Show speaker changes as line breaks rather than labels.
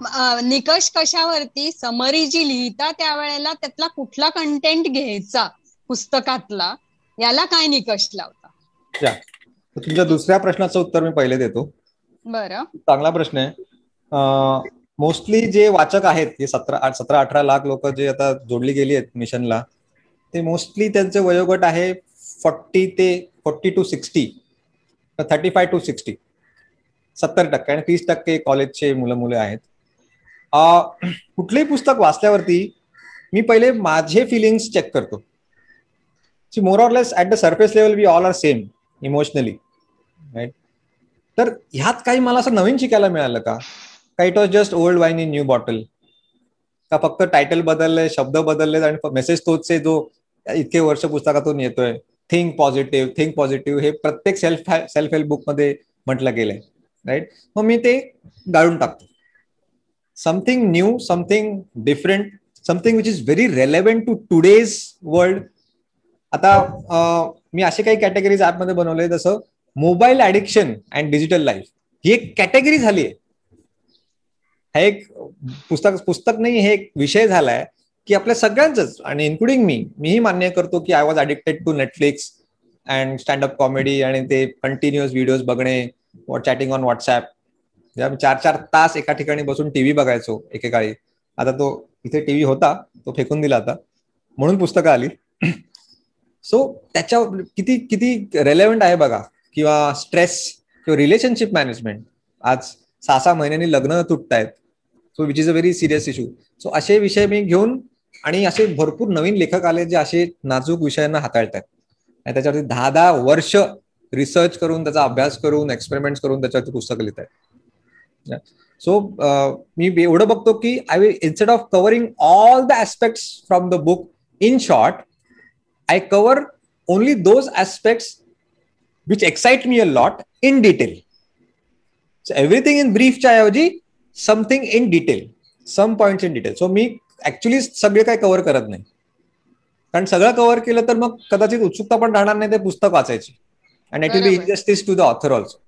निकष कशावरती समरी जी लिहिता त्यावेळेला त्यातला कुठला कंटेंट घ्यायचा पुस्तकातला याला काय निकष लावता तुमच्या दुसऱ्या प्रश्नाचं उत्तर मी पहिले देतो बर चांगला प्रश्न आहे मोस्टली जे वाचक आहेत हे सतरा सतरा अठरा लाख लोक जे आता जोडली गेली आहेत मिशनला ते मोस्टली त्यांचे वयोगट आहे फोर्टी ते forty to sixty thirty five to sixty सत्तर टक्के आणि तीस टक्के कॉलेजचे मुलं मुले आहेत कुठलंही पुस्तक वाचल्यावरती मी पहिले माझे फिलिंग्स चेक करतो see more less at the surface level we all are same emotionally right तर ह्यात काही मला असं नवीन शिकायला मिळालं का काही it was just old wine in new bottle का फक्त टायटल बदलले शब्द बदलले आणि मेसेज तोच आहे जो इतके वर्ष पुस्तकातून येतोय थिंक पॉझिटिव्ह थिंक पॉझिटिव्ह हे प्रत्येक सेल्फ सेल्फ हेल्प बुकमध्ये म्हटलं गेलंय राईट मग मी ते गाळून टाकतो something new something different something which is very relevant to today's world आता मी असे काही कॅटेगरीज ऍपमध्ये बनवले जसं mobile addiction and digital life ही एक कॅटेगरी झाली आहे हा एक पुस्तक पुस्तक नाही हे एक विषय झालाय की आपल्या सगळ्यांच आणि इन्क्लुडिंग मी मीही मान्य करतो की I was addicted to Netflix and standup comedy आणि ते कंटिन्युअस व्हिडिओज बघणे चॅटिंग ऑन व्हॉट्सॲप म्हणजे आम्ही चार चार तास एका ठिकाणी बसून टीव्ही बघायचो एकेकाळी आता तो इथे टीव्ही होता तो फेकून दिला आता म्हणून पुस्तकं आली सो त्याच्या किती किती रेलेवंट आहे बघा किंवा स्ट्रेस किंवा रिलेशनशिप मॅनेजमेंट आज सहा सहा महिन्यांनी लग्न तुटतायत so which is a very serious issue so असे विषय मी घेऊन आणि असे भरपूर नवीन लेखक आले जे असे नाजूक विषयांना हाताळतात आणि त्याच्यावरती दहा दहा वर्ष रिसर्च करून त्याचा अभ्यास करून एक्सपेरिमेंट करून त्याच्यावरती पुस्तकं लिहित आहेत सो uh, मी एवढं बघतो की I will instead of covering all the aspect from the book in short I cover only those aspect which excite me a lot in detail so everything in ब्रीफच्या ऐवजी something in detail some point in detail so मी actually सगळे काय cover करत नाही कारण सगळं cover केलं तर मग कदाचित उत्सुकता पण राहणार नाही ते पुस्तक वाचायची and it will be injustice to the author also